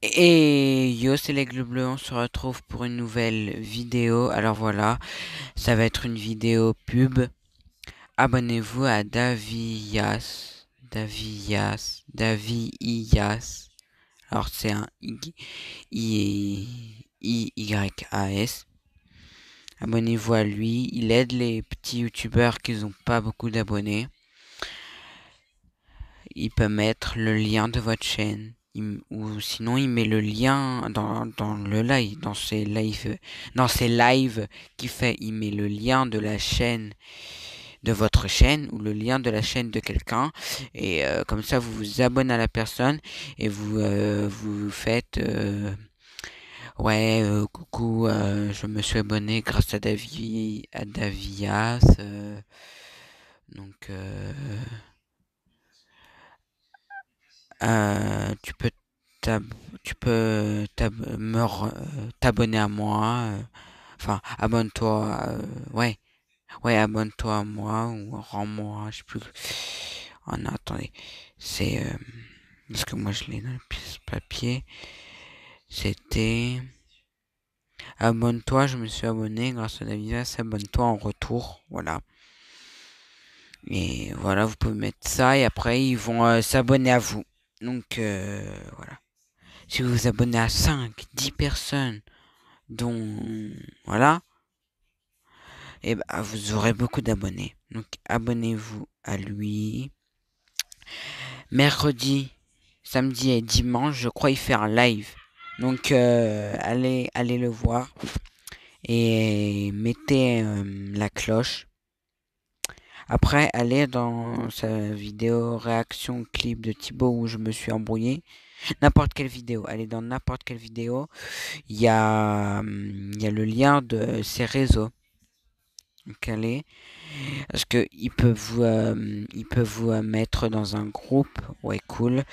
Et yo, c'est les Bleu, on se retrouve pour une nouvelle vidéo. Alors voilà, ça va être une vidéo pub. Abonnez-vous à Davias, Davias, Davias. Alors c'est un I, I Y A S. Abonnez-vous à lui, il aide les petits youtubeurs qui n'ont pas beaucoup d'abonnés. Il peut mettre le lien de votre chaîne ou sinon il met le lien dans, dans le live, dans ses lives, dans ses lives qui fait, il met le lien de la chaîne de votre chaîne ou le lien de la chaîne de quelqu'un et euh, comme ça vous vous abonnez à la personne et vous euh, vous faites euh, ouais coucou je me suis abonné grâce à Davi à Davias donc euh, tu peux tu peux euh, t'abonner à moi. Euh, enfin, abonne-toi. ouais. Ouais, abonne-toi à moi ou rends-moi. Je sais plus. Oh non, attendez. C'est. Euh, parce que moi je l'ai dans le papier. C'était. Abonne-toi, je me suis abonné grâce à David Abonne-toi en retour. Voilà. Et voilà, vous pouvez mettre ça et après ils vont s'abonner à vous. Donc euh, voilà. Si vous vous abonnez à 5, 10 personnes, dont voilà, et eh bah, ben, vous aurez beaucoup d'abonnés. Donc abonnez-vous à lui. Mercredi, samedi et dimanche, je crois il fait un live. Donc euh, allez, allez le voir et mettez euh, la cloche après, aller dans sa vidéo réaction clip de Thibaut où je me suis embrouillé. N'importe quelle vidéo. Allez dans n'importe quelle vidéo. Il y a, hum, y a le lien de ses réseaux. allez. parce que il peut vous, hum, peut vous hum, mettre dans un groupe, ouais cool,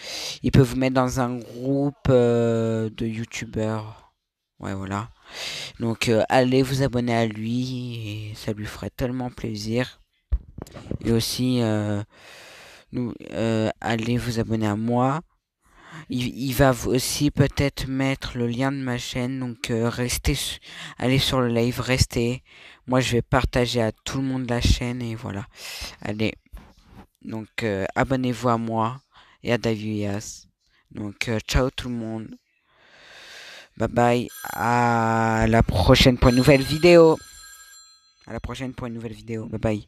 Il peut vous mettre dans un groupe euh, de youtubeurs, ouais voilà. Donc euh, allez vous abonner à lui, ça lui ferait tellement plaisir et aussi euh, nous, euh, allez vous abonner à moi. Il, il va aussi peut-être mettre le lien de ma chaîne, donc euh, restez, allez sur le live, restez. Moi, je vais partager à tout le monde la chaîne et voilà. Allez, donc abonnez-vous à moi et à Davias. Donc, ciao tout le monde. Bye bye. À la prochaine pour une nouvelle vidéo. À la prochaine pour une nouvelle vidéo. Bye bye.